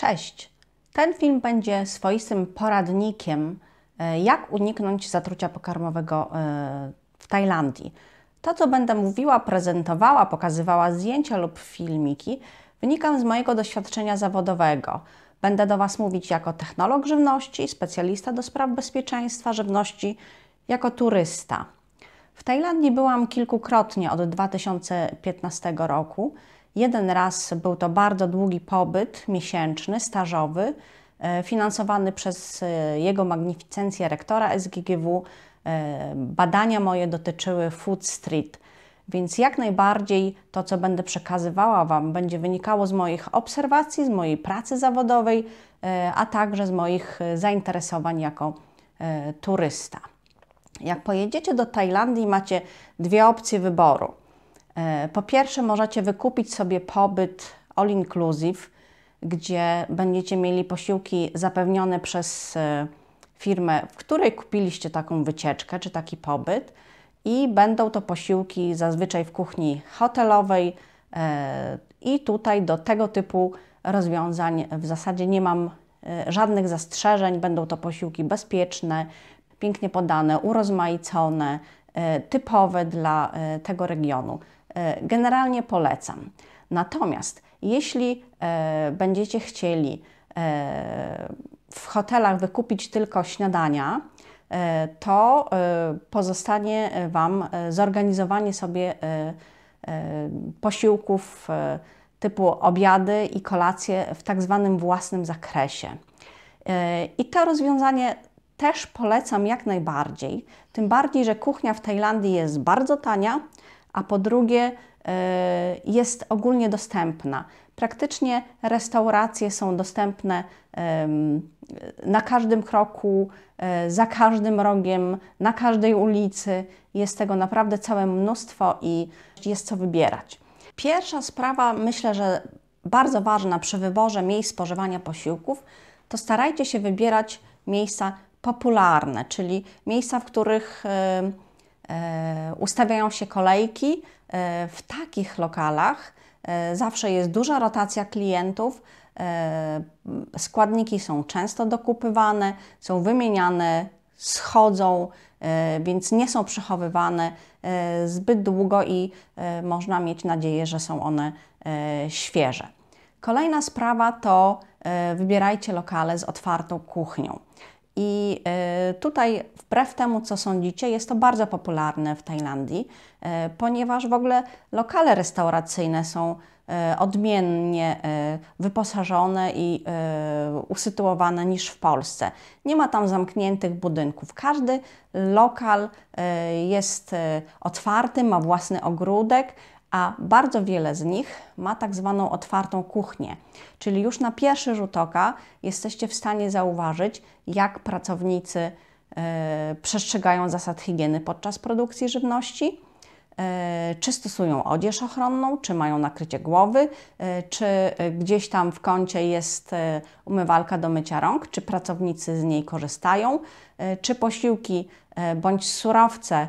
Cześć! Ten film będzie swoistym poradnikiem, e, jak uniknąć zatrucia pokarmowego e, w Tajlandii. To, co będę mówiła, prezentowała, pokazywała zdjęcia lub filmiki, wynika z mojego doświadczenia zawodowego. Będę do Was mówić jako technolog żywności, specjalista do spraw bezpieczeństwa żywności, jako turysta. W Tajlandii byłam kilkukrotnie od 2015 roku. Jeden raz był to bardzo długi pobyt miesięczny, stażowy, e, finansowany przez e, jego magnificencję rektora SGGW. E, badania moje dotyczyły Food Street, więc jak najbardziej to, co będę przekazywała Wam, będzie wynikało z moich obserwacji, z mojej pracy zawodowej, a także z moich zainteresowań jako turysta. Jak pojedziecie do Tajlandii, macie dwie opcje wyboru – E, po pierwsze, możecie wykupić sobie pobyt all inclusive, gdzie będziecie mieli posiłki zapewnione przez e, firmę, w której kupiliście taką wycieczkę czy taki pobyt, i będą to posiłki zazwyczaj w kuchni hotelowej. E, I tutaj do tego typu rozwiązań w zasadzie nie mam żadnych zastrzeżeń. Będą to posiłki bezpieczne, pięknie podane, urozmaicone, E, typowe dla e, tego regionu. E, generalnie polecam. Natomiast jeśli będziecie chcieli w hotelach wykupić tylko śniadania, to pozostanie Wam zorganizowanie sobie posiłków typu obiady i kolacje w tak zwanym własnym zakresie. I to rozwiązanie też polecam jak najbardziej. Tym bardziej, że kuchnia w Tajlandii jest bardzo tania, a po drugie e, jest ogólnie dostępna. Praktycznie restauracje są dostępne na każdym kroku, e, za każdym rogiem, na każdej ulicy. Jest tego naprawdę całe mnóstwo i jest co wybierać. Pierwsza sprawa, myślę, że bardzo ważna przy wyborze miejsc spożywania posiłków, to starajcie się wybierać miejsca popularne, czyli miejsca, w których e, e, ustawiają się kolejki. E, w takich lokalach zawsze jest duża rotacja klientów, składniki są często dokupywane, są wymieniane, schodzą, więc nie są przechowywane zbyt długo i można mieć nadzieję, że są one świeże. Kolejna sprawa to wybierajcie lokale z otwartą kuchnią. I e, tutaj, wbrew temu, co sądzicie, jest to bardzo popularne w Tajlandii, e, ponieważ w ogóle lokale restauracyjne są e, odmiennie wyposażone i usytuowane niż w Polsce. Nie ma tam zamkniętych budynków. Każdy lokal jest otwarty, ma własny ogródek, a bardzo wiele z nich ma tak zwaną otwartą kuchnię, czyli już na pierwszy rzut oka jesteście w stanie zauważyć, jak pracownicy e, przestrzegają zasad higieny podczas produkcji żywności, e, czy stosują odzież ochronną, czy mają nakrycie głowy, e, czy gdzieś tam w kącie jest umywalka do mycia rąk, czy pracownicy z niej korzystają, czy posiłki bądź surowce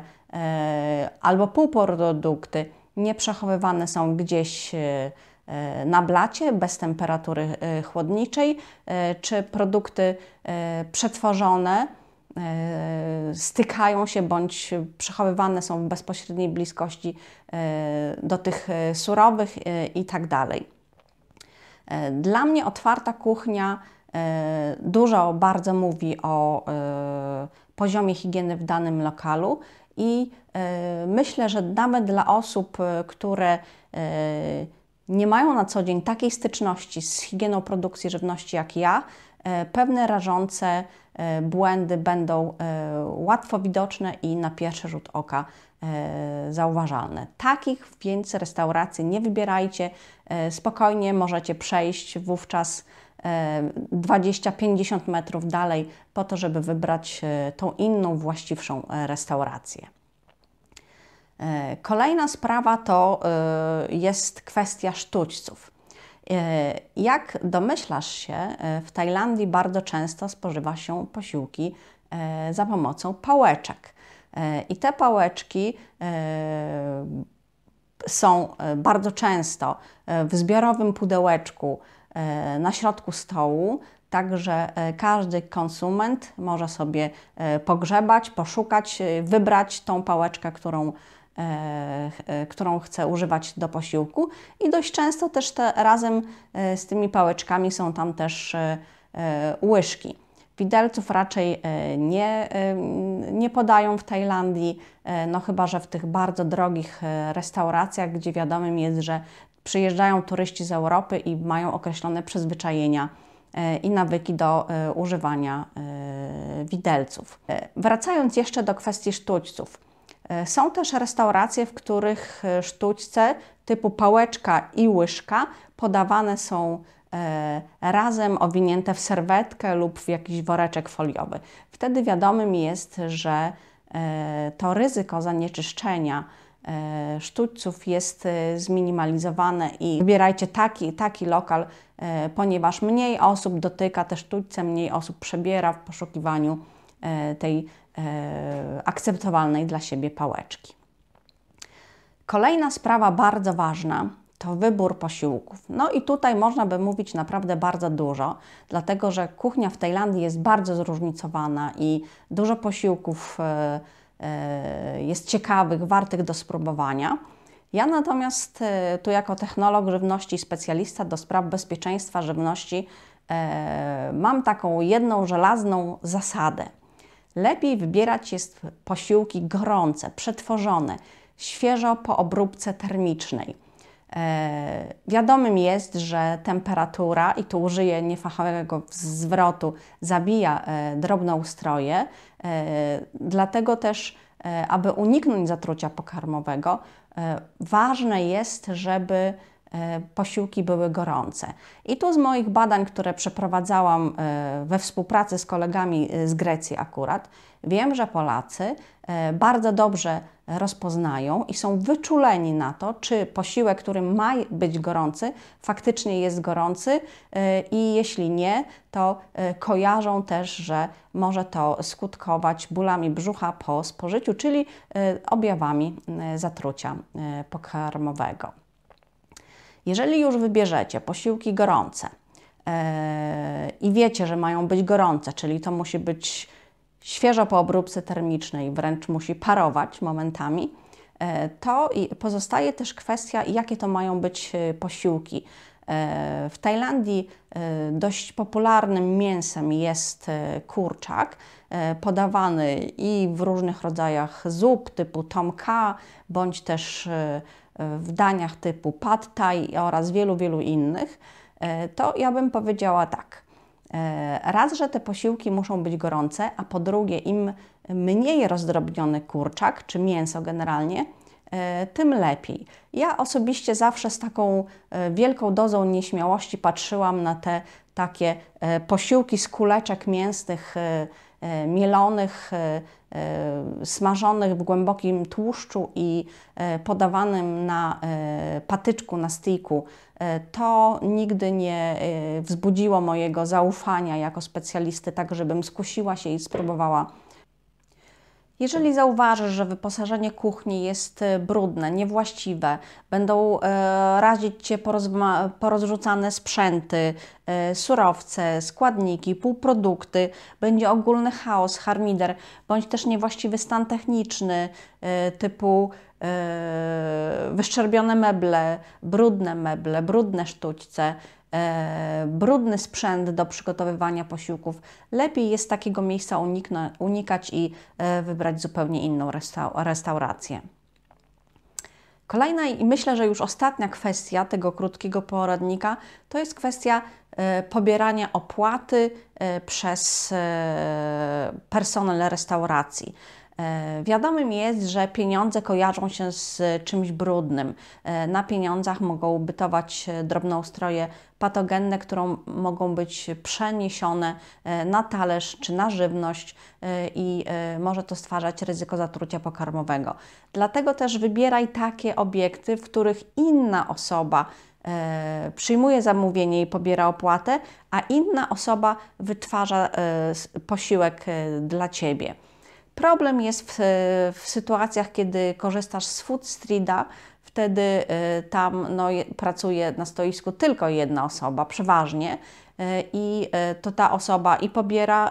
albo półprodukty nie przechowywane są gdzieś e, e, na blacie, bez temperatury e, chłodniczej, czy produkty przetworzone stykają się bądź przechowywane są w bezpośredniej bliskości do tych surowych i tak dalej. Dla mnie otwarta kuchnia dużo bardzo mówi o poziomie higieny w danym lokalu i e, myślę, że nawet dla osób, e, które e, nie mają na co dzień takiej styczności z higieną produkcji żywności jak ja, pewne rażące błędy będą łatwo widoczne i na pierwszy rzut oka zauważalne. Takich więc restauracji nie wybierajcie. Spokojnie możecie przejść wówczas 20-50 metrów dalej, po to, żeby wybrać e, tą inną, właściwszą e, restaurację. E, kolejna sprawa to jest kwestia sztućców. Jak domyślasz się, w Tajlandii bardzo często spożywa się posiłki za pomocą pałeczek. I te pałeczki są bardzo często w zbiorowym pudełeczku, E, na środku stołu, Także e, każdy konsument może sobie e, pogrzebać, poszukać, wybrać tą pałeczkę, którą, którą chce używać do posiłku. I dość często też te, razem z tymi pałeczkami są tam też łyżki. Widelców raczej nie, nie podają w Tajlandii, no chyba że w tych bardzo drogich restauracjach, gdzie wiadomym jest, że przyjeżdżają turyści z Europy i mają określone przyzwyczajenia e, i nawyki do e, używania e, widelców. Wracając jeszcze do kwestii sztućców. Są też restauracje, w których sztućce typu pałeczka i łyżka podawane są razem, owinięte w serwetkę lub w jakiś woreczek foliowy. Wtedy wiadomym jest, że to ryzyko zanieczyszczenia E, sztućców jest e, zminimalizowane i wybierajcie taki taki lokal, e, ponieważ mniej osób dotyka te sztućce, mniej osób przebiera w poszukiwaniu tej akceptowalnej dla siebie pałeczki. Kolejna sprawa bardzo ważna to wybór posiłków. No i tutaj można by mówić naprawdę bardzo dużo, dlatego że kuchnia w Tajlandii jest bardzo zróżnicowana i dużo posiłków. Yy, E, jest ciekawych, wartych do spróbowania. Ja natomiast e, tu jako technolog żywności i specjalista do spraw bezpieczeństwa żywności e, mam taką jedną żelazną zasadę. Lepiej wybierać jest posiłki gorące, przetworzone, świeżo po obróbce termicznej E, wiadomym jest, że temperatura, i tu użyję niefachowego zwrotu, zabija e, drobnoustroje, e, dlatego też, aby uniknąć zatrucia pokarmowego, ważne jest, żeby posiłki były gorące. I tu z moich badań, które przeprowadzałam we współpracy z kolegami z Grecji akurat, wiem, że Polacy bardzo dobrze rozpoznają i są wyczuleni na to, czy posiłek, który ma być gorący, faktycznie jest gorący y, i jeśli nie, to y, kojarzą też, że może to skutkować bólami brzucha po spożyciu, czyli y, objawami zatrucia pokarmowego. Jeżeli już wybierzecie posiłki gorące, i wiecie, że mają być gorące, czyli to musi być świeżo po obróbce termicznej, wręcz musi parować momentami, e, to pozostaje też kwestia, jakie to mają być e, posiłki. E, w Tajlandii dość popularnym mięsem jest kurczak, podawany i w różnych rodzajach zup typu tom kha, bądź też w daniach typu pad thai oraz wielu, wielu innych. To ja bym powiedziała tak – E, raz, że te posiłki muszą być gorące, a po drugie, im mniej rozdrobniony kurczak czy mięso generalnie, e, tym lepiej. Ja osobiście zawsze z taką e, wielką dozą nieśmiałości patrzyłam na te takie posiłki z kuleczek mięsnych, mielonych, E, smażonych w głębokim tłuszczu i e, podawanym na e, patyczku, na styku, to nigdy nie wzbudziło mojego zaufania jako specjalisty, tak żebym skusiła się i spróbowała jeżeli zauważysz, że wyposażenie kuchni jest e, brudne, niewłaściwe, będą e, razić Cię porozrzucane sprzęty, e, surowce, składniki, półprodukty, będzie ogólny chaos, harmider, bądź też niewłaściwy stan techniczny typu wyszczerbione meble, brudne meble, brudne sztućce, E, brudny sprzęt do przygotowywania posiłków. Lepiej jest takiego miejsca unikać i e, wybrać zupełnie inną restaurację. Kolejna i myślę, że już ostatnia kwestia tego krótkiego poradnika to jest kwestia e, pobierania opłaty przez personel restauracji. E, wiadomym jest, że pieniądze kojarzą się z czymś brudnym. E, na pieniądzach mogą bytować e, drobnoustroje patogenne, które mogą być przeniesione na talerz czy na żywność i może to stwarzać ryzyko zatrucia pokarmowego. Dlatego też wybieraj takie obiekty, w których inna osoba przyjmuje zamówienie i pobiera opłatę, a inna osoba wytwarza posiłek dla ciebie. Problem jest w, w sytuacjach, kiedy korzystasz z food streeta, wtedy y, tam no, pracuje na stoisku tylko jedna osoba, przeważnie, y, i y, to ta osoba i pobiera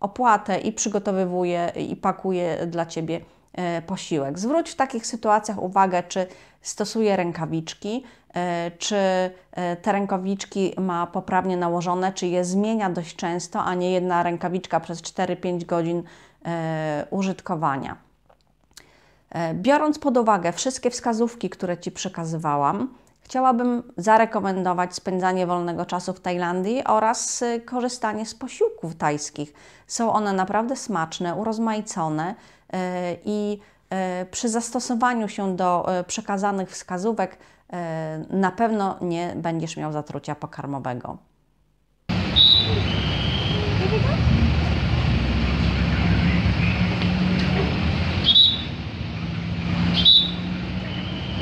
opłatę, i przygotowywuje, i pakuje dla ciebie posiłek. Zwróć w takich sytuacjach uwagę, czy stosuje rękawiczki, czy te rękawiczki ma poprawnie nałożone, czy je zmienia dość często, a nie jedna rękawiczka przez 4-5 godzin E, użytkowania. E, biorąc pod uwagę wszystkie wskazówki, które Ci przekazywałam, chciałabym zarekomendować spędzanie wolnego czasu w Tajlandii oraz y, korzystanie z posiłków tajskich. Są one naprawdę smaczne, urozmaicone e, i przy zastosowaniu się do przekazanych wskazówek na pewno nie będziesz miał zatrucia pokarmowego.